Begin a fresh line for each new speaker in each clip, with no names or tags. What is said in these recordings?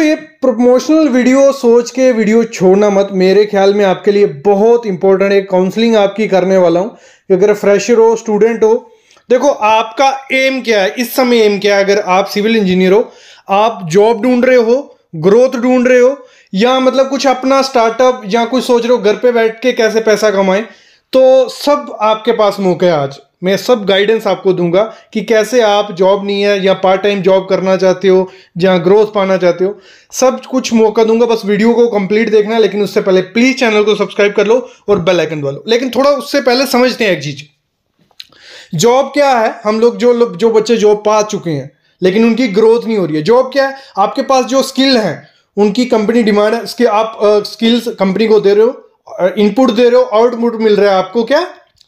तो ये promotional video सोच के वीडियो छोड़ना मत मेरे ख्याल में आपके लिए बहुत इंपॉर्टेंट है काउंसलिंग आपकी करने वाला हूँ कि अगर फ्रेशर हो स्टूडेंट हो देखो आपका एम क्या है इस समय एम क्या है अगर आप सिविल इंजीनियर हो आप जॉब ढूंढ रहे हो ग्रोथ ढूंढ रहे हो या मतलब कुछ अपना स्टार्टअप या कुछ सोच रहे हो घर पे बैठ के कैसे पैसा कमाएं तो सब आपके पास मौके है आज मैं सब गाइडेंस आपको दूंगा कि कैसे आप जॉब नहीं है या पार्ट टाइम जॉब करना चाहते हो या ग्रोथ पाना चाहते हो सब कुछ मौका दूंगा बस वीडियो को कंप्लीट देखना है लेकिन उससे पहले प्लीज़ चैनल को सब्सक्राइब कर लो और बेल आइकन दबा लो लेकिन थोड़ा उससे पहले समझते हैं एक चीज़ जॉब क्या है हम लोग जो लोग जो बच्चे जॉब पा चुके हैं लेकिन उनकी ग्रोथ नहीं हो रही है जॉब क्या है आपके पास जो स्किल हैं उनकी कंपनी डिमांड है उसके आप स्किल्स कंपनी को दे रहे हो इनपुट दे रहे हो आउटपुट मिल रहा है आपको क्या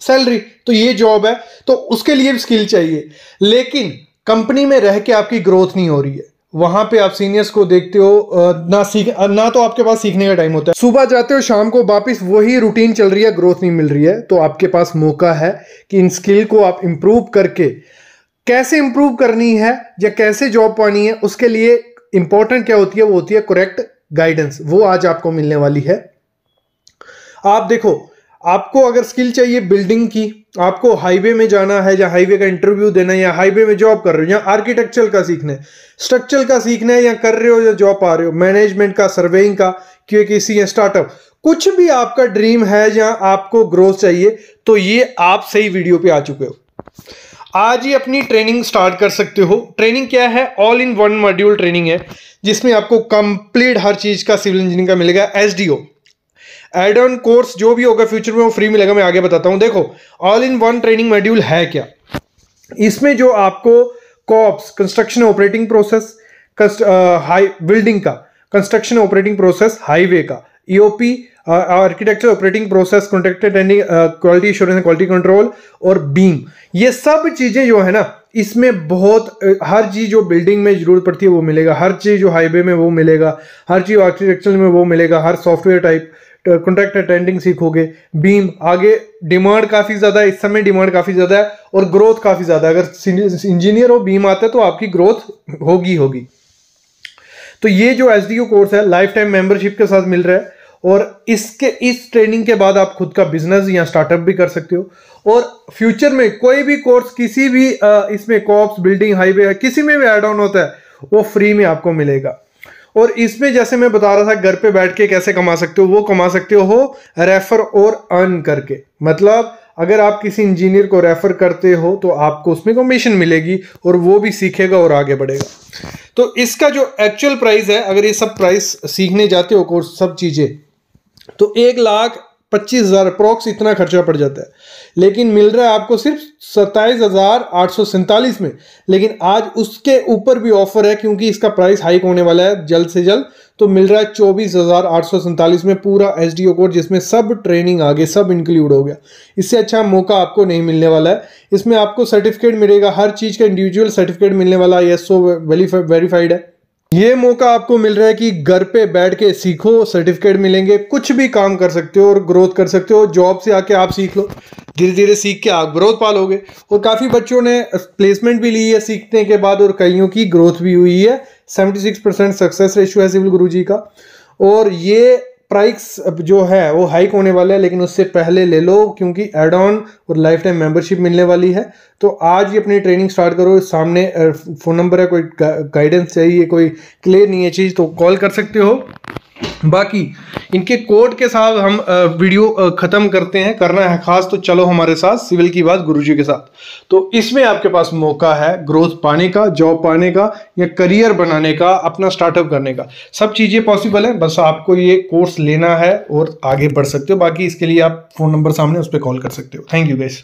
सैलरी तो ये जॉब है तो उसके लिए भी स्किल चाहिए लेकिन कंपनी में रह के आपकी ग्रोथ नहीं हो रही है वहां पे आप सीनियर्स को देखते हो ना सीख ना तो आपके पास सीखने का टाइम होता है सुबह जाते हो शाम को वापस वही रूटीन चल रही है ग्रोथ नहीं मिल रही है तो आपके पास मौका है कि इन स्किल को आप इंप्रूव करके कैसे इंप्रूव करनी है या कैसे जॉब पानी है उसके लिए इंपॉर्टेंट क्या होती है वो होती है करेक्ट गाइडेंस वो आज आपको मिलने वाली है आप देखो आपको अगर स्किल चाहिए बिल्डिंग की आपको हाईवे में जाना है या हाईवे का इंटरव्यू देना है या हाईवे में जॉब कर रहे हो या आर्किटेक्चर का सीखना है स्ट्रक्चर का सीखना है या कर रहे हो या जॉब आ रहे हो मैनेजमेंट का सर्वेइंग का क्यों किसी या स्टार्टअप कुछ भी आपका ड्रीम है या आपको ग्रोथ चाहिए तो ये आप सही वीडियो पे आ चुके हो आज ही अपनी ट्रेनिंग स्टार्ट कर सकते हो ट्रेनिंग क्या है all in one module training है जिसमें आपको कंप्लीट हर चीज़ का सिविल इंजीनियरिंग का मिलेगा एसडीओ एड ऑन कोर्स जो भी होगा फ्यूचर में वो फ्री मिलेगा मैं आगे बताता हूँ देखो all in one training module है क्या इसमें जो आपको COPs construction operating process high building का कंस्ट्रक्शन ऑपरेटिंग प्रोसेस हाईवे का EOP architecture operating process contracted ending quality insurance quality control और बीम ये सब चीज़ें जो है ना इसमें बहुत uh, हर चीज़ जो बिल्डिंग में जरूरत पड़ती है वो मिलेगा हर चीज़ जो हाईवे में वो मिलेगा हर चीज़ आर्किटेक्चर में वो मिलेगा हर सॉफ्टवेयर टाइप कॉन्ट्रैक्ट अटेंडिंग सीखोगे बीम आगे डिमांड काफ़ी ज़्यादा है इस समय डिमांड काफ़ी ज़्यादा है और ग्रोथ काफ़ी ज़्यादा है अगर इंजीनियर हो बीम आता है तो आपकी ग्रोथ होगी होगी तो ये जो एस कोर्स है लाइफ टाइम मेम्बरशिप के साथ मिल रहा है और इसके इस ट्रेनिंग के बाद आप खुद का बिजनेस या स्टार्टअप भी कर सकते हो और फ्यूचर में कोई भी कोर्स किसी भी इसमें कॉप्स बिल्डिंग हाईवे किसी में भी एड ऑन होता है वो फ्री में आपको मिलेगा और इसमें जैसे मैं बता रहा था घर पे बैठ के कैसे कमा सकते हो वो कमा सकते हो रेफर और अर्न करके मतलब अगर आप किसी इंजीनियर को रेफर करते हो तो आपको उसमें कमीशन मिलेगी और वो भी सीखेगा और आगे बढ़ेगा तो इसका जो एक्चुअल प्राइस है अगर ये सब प्राइस सीखने जाते हो कोर्स सब चीज़ें तो एक लाख पच्चीस हज़ार अप्रॉक्स इतना खर्चा पड़ जाता है लेकिन मिल रहा है आपको सिर्फ सत्ताईस हज़ार आठ सौ सैंतालीस में लेकिन आज उसके ऊपर भी ऑफर है क्योंकि इसका प्राइस हाइक होने वाला है जल्द से जल्द तो मिल रहा है चौबीस हज़ार आठ सौ सैंतालीस में पूरा एच डी ओ कोड जिसमें सब ट्रेनिंग आगे सब इंक्लूड हो गया इससे अच्छा मौका आपको नहीं मिलने वाला है इसमें आपको सर्टिफिकेट मिलेगा हर चीज़ का इंडिविजुअल सर्टिफिकेट मिलने वाला है ये सो वेरीफाइड है ये मौका आपको मिल रहा है कि घर पे बैठ के सीखो सर्टिफिकेट मिलेंगे कुछ भी काम कर सकते हो और ग्रोथ कर सकते हो जॉब से आके आप सीख लो धीरे धीरे सीख के आप ग्रोथ पालोगे और काफ़ी बच्चों ने प्लेसमेंट भी ली है सीखने के बाद और कईयों की ग्रोथ भी हुई है 76 परसेंट सक्सेस रेशो है सिविल गुरु जी का और ये प्राइस जो है वो हाइक होने वाला है लेकिन उससे पहले ले लो क्योंकि एड ऑन और लाइफ टाइम मेंबरशिप मिलने वाली है तो आज ही अपनी ट्रेनिंग स्टार्ट करो सामने फ़ोन नंबर है कोई गाइडेंस चाहिए कोई क्लियर नहीं है चीज़ तो कॉल कर सकते हो बाकी इनके कोर्ट के साथ हम वीडियो ख़त्म करते हैं करना है ख़ास तो चलो हमारे साथ सिविल की बात गुरुजी के साथ तो इसमें आपके पास मौका है ग्रोथ पाने का जॉब पाने का या करियर बनाने का अपना स्टार्टअप करने का सब चीज़ें पॉसिबल हैं बस आपको ये कोर्स लेना है और आगे बढ़ सकते हो बाकी इसके लिए आप फ़ोन नंबर सामने उस पर कॉल कर सकते हो थैंक यू गैस